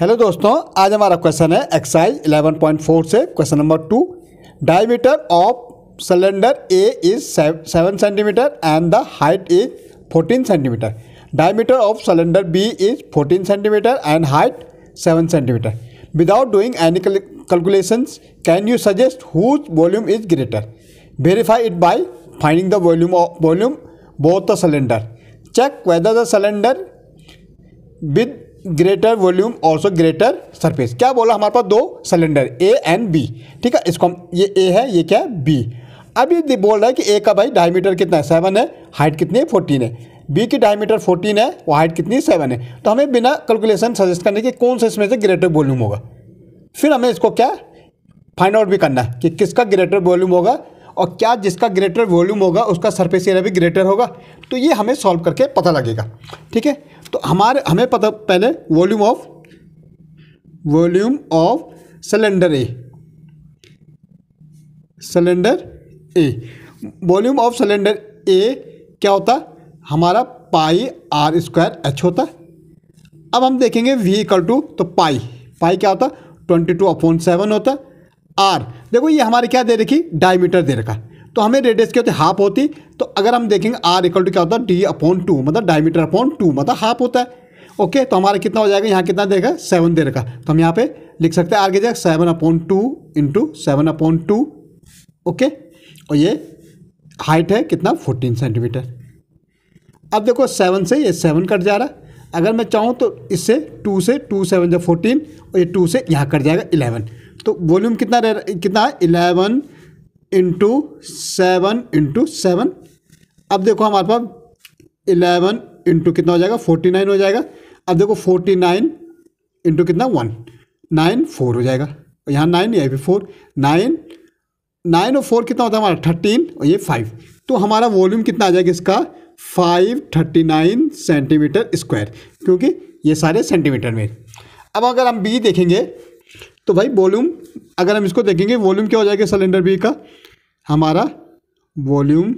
hello दोस्तों आज हमारा क्वेश्चन है एक्सरसाइज 11.4 से question number two diameter of cylinder A is seven centimetre and the height is fourteen centimetre diameter of cylinder B is fourteen centimetre and height seven centimetre without doing any calculations can you suggest whose volume is greater verify it by finding the volume volume both the cylinder check whether the cylinder with greater volume also greater surface क्या बोला हमारे पास दो cylinder A and B ठीक है इसको हम ये ए है ये क्या है बी अब ये बोल रहा है कि ए का भाई डायमीटर कितना है सेवन है हाइट कितनी है फोर्टीन है बी की डायमीटर फोर्टीन है और हाइट कितनी है सेवन है तो हमें बिना कैलकुलेशन सजेस्ट करने के कौन सा इसमें से ग्रेटर वॉल्यूम होगा फिर हमें इसको क्या फाइंड आउट भी करना है कि किसका ग्रेटर वॉल्यूम होगा और क्या जिसका ग्रेटर वॉल्यूम होगा उसका सरफेस एरिया भी ग्रेटर होगा तो ये हमें सॉल्व करके पता लगेगा ठीक है तो हमारे हमें पता पहले volume of volume of cylinder A cylinder A volume of cylinder A क्या होता हमारा पाई आर स्क्वायर एच होता अब हम देखेंगे वी इक्वल टू तो पाई पाई क्या होता ट्वेंटी टू अपॉइंट सेवन होता आर देखो ये हमारे क्या दे रखी डायमीटर दे रखा तो हमें रेडियस क्या होती है हाफ होती तो अगर हम देखेंगे आर इक्वल टू क्या होता है डी अपॉन टू मतलब डायमीटर अपॉन टू मतलब हाफ होता है ओके तो हमारा कितना हो जाएगा यहाँ कितना देगा सेवन दे रखा तो हम यहाँ पे लिख सकते हैं आर जाएगा जगह seven upon two into seven upon two okay और ये हाइट है कितना फोर्टीन सेंटीमीटर अब देखो सेवन से ये सेवन कट जा रहा है अगर मैं चाहूँ तो इससे टू से टू सेवन जब फोर्टीन और ये टू से यहाँ कट जाएगा इलेवन तो वॉल्यूम कितना रह कितना है eleven into seven into seven अब देखो हमारे पास इलेवन इंटू कितना हो जाएगा फोर्टी नाइन हो जाएगा अब देखो फोर्टी नाइन इंटू कितना वन नाइन फोर हो जाएगा यहाँ नाइन या फिर फोर नाइन नाइन और फोर कितना होता है हमारा थर्टीन और ये फाइव तो हमारा वॉल्यूम कितना आ जाएगा इसका five thirty nine centimetre square क्योंकि ये सारे सेंटीमीटर में अब अगर हम बी देखेंगे तो भाई वॉल्यूम अगर हम इसको देखेंगे वॉल्यूम क्या हो जाएगा सिलेंडर बी का हमारा वॉल्यूम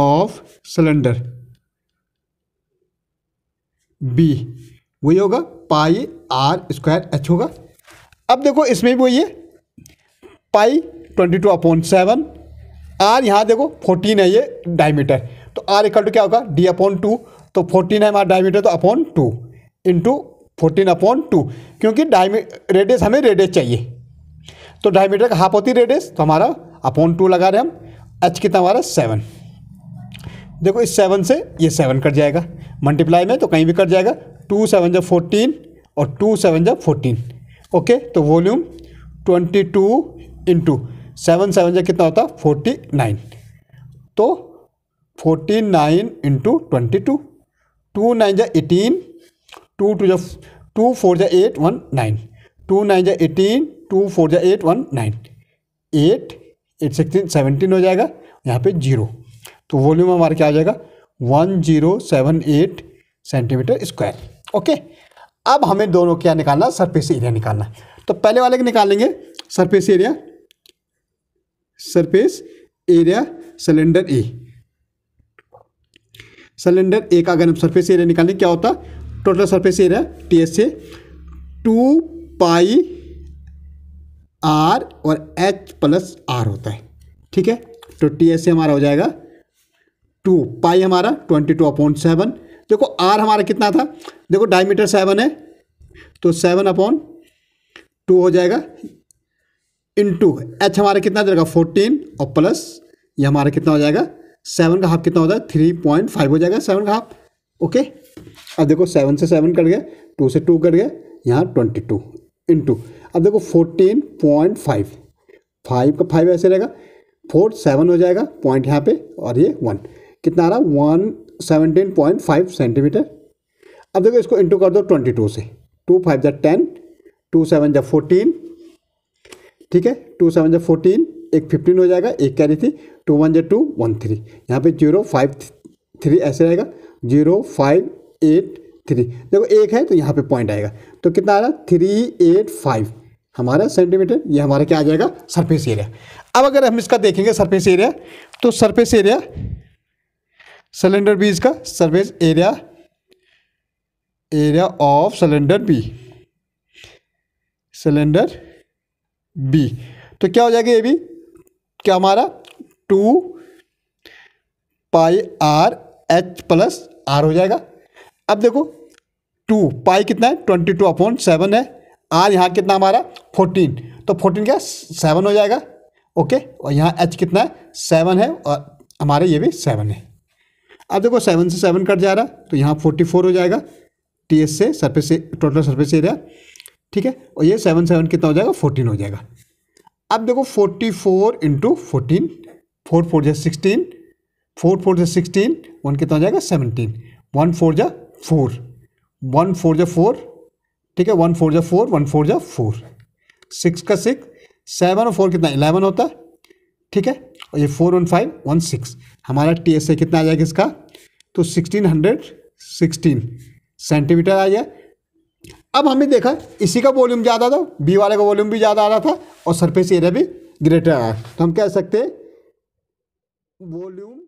ऑफ सिलेंडर बी वही होगा पाई आर स्क्वायर एच होगा अब देखो इसमें भी वही है pi twenty two upon seven R यहाँ देखो फोर्टीन है ये डायमीटर तो आर इक्वल टू क्या होगा डी अपॉन टू तो फोर्टीन है हमारा डायमीटर तो upon two into fourteen upon two क्योंकि डायमी रेडियस हमें रेडियस चाहिए तो डायमीटर का हाफ होती रेडियस तो हमारा अपॉन टू लगा रहे हम एच कितना हमारा सेवन देखो इस सेवन से ये सेवन कट जाएगा मल्टीप्लाई में तो कहीं भी कट जाएगा टू सेवन जब फोर्टीन और टू सेवन जब फोर्टीन ओके तो volume twenty two into seven seven जब कितना होता फोर्टी नाइन तो forty nine into twenty two two nine जै एटीन टू टू जब टू फोर जै eight one nine two nine जै एटीन टू फोर जा eight one nine eight eight sixteen seventeen हो जाएगा यहाँ पे जीरो तो वॉल्यूम हमारा क्या आ जाएगा one zero seven eight centimetre square okay अब हमें दोनों क्या निकालना सरफेस एरिया निकालना तो पहले वाले के निकालेंगे surface area surface area cylinder A cylinder A का अगर हम सरफेस एरिया निकालें क्या होता total surface area T S से टू पाई आर और एच प्लस आर होता है ठीक है तो टी एस हमारा हो जाएगा टू पाई हमारा ट्वेंटी टू अपॉन सेवन देखो आर हमारा कितना था देखो डायमीटर सेवन है तो सेवन अपॉन टू हो जाएगा टू एच हमारा कितना जाएगा फोर्टीन और प्लस ये हमारा कितना हो जाएगा सेवन का हाफ कितना होता है थ्री पॉइंट फाइव हो जाएगा सेवन का हाफ ओके अब देखो सेवन से सेवन कट गया टू से टू कट गया यहाँ ट्वेंटी टू टू अब देखो फोर्टीन पॉइंट फाइव फाइव का फाइव ऐसे रहेगा फोर सेवन हो जाएगा पॉइंट यहाँ पे और ये वन कितना आ रहा one seventeen point five centimetre अब देखो इसको इंटू कर दो ट्वेंटी टू से टू फाइव जब टेन टू सेवन जब फोर्टीन ठीक है टू सेवन जब फोर्टीन एक फिफ्टीन हो जाएगा एक कह रही थी टू वन जब टू वन थ्री यहाँ पर जीरो फाइव थ्री ऐसे रहेगा जीरो फाइव एट थ्री देखो एक है तो यहाँ पे पॉइंट आएगा तो कितना आ रहा थ्री एट फाइव हमारा सेंटीमीटर ये हमारा क्या आ जाएगा सरफेस एरिया अब अगर हम इसका देखेंगे सरफेस एरिया तो सरफेस एरिया सिलेंडर बी इसका surface area area of cylinder B cylinder B तो क्या हो जाएगा ये भी क्या हमारा two pi R H plus R हो जाएगा अब देखो टू पाई कितना है ट्वेंटी टू अपॉइंट सेवन है आर यहाँ कितना हमारा फोर्टीन तो फोर्टीन क्या सेवन हो जाएगा ओके और यहाँ एच कितना है सेवन है और हमारे ये भी सेवन है अब देखो सेवन से सेवन कट जा रहा है तो यहाँ फोर्टी फोर हो जाएगा टी एस से सरफेस टोटल सरफेस एरिया ठीक है और ये सेवन सेवन कितना हो जाएगा फोर्टीन हो जाएगा अब देखो forty four into fourteen four four जै सिक्सटीन फोर फोर जै सिक्सटीन वन कितना हो जाएगा सेवनटीन वन फोर जै फोर वन फोर जै फोर ठीक है वन फोर जा फोर वन फोर जा फोर सिक्स का सिक्स सेवन और फोर कितना इलेवन होता है ठीक है और ये four one five one six हमारा टी एस ए कितना आ जाएगा इसका तो सिक्सटीन हंड्रेड सिक्सटीन सेंटीमीटर आ गया अब हमने देखा इसी का वॉल्यूम ज़्यादा था बी वाले का वॉल्यूम भी ज़्यादा आ रहा था और सरफेस एरिया भी ग्रेटर आया तो हम कह सकते हैं वॉल्यूम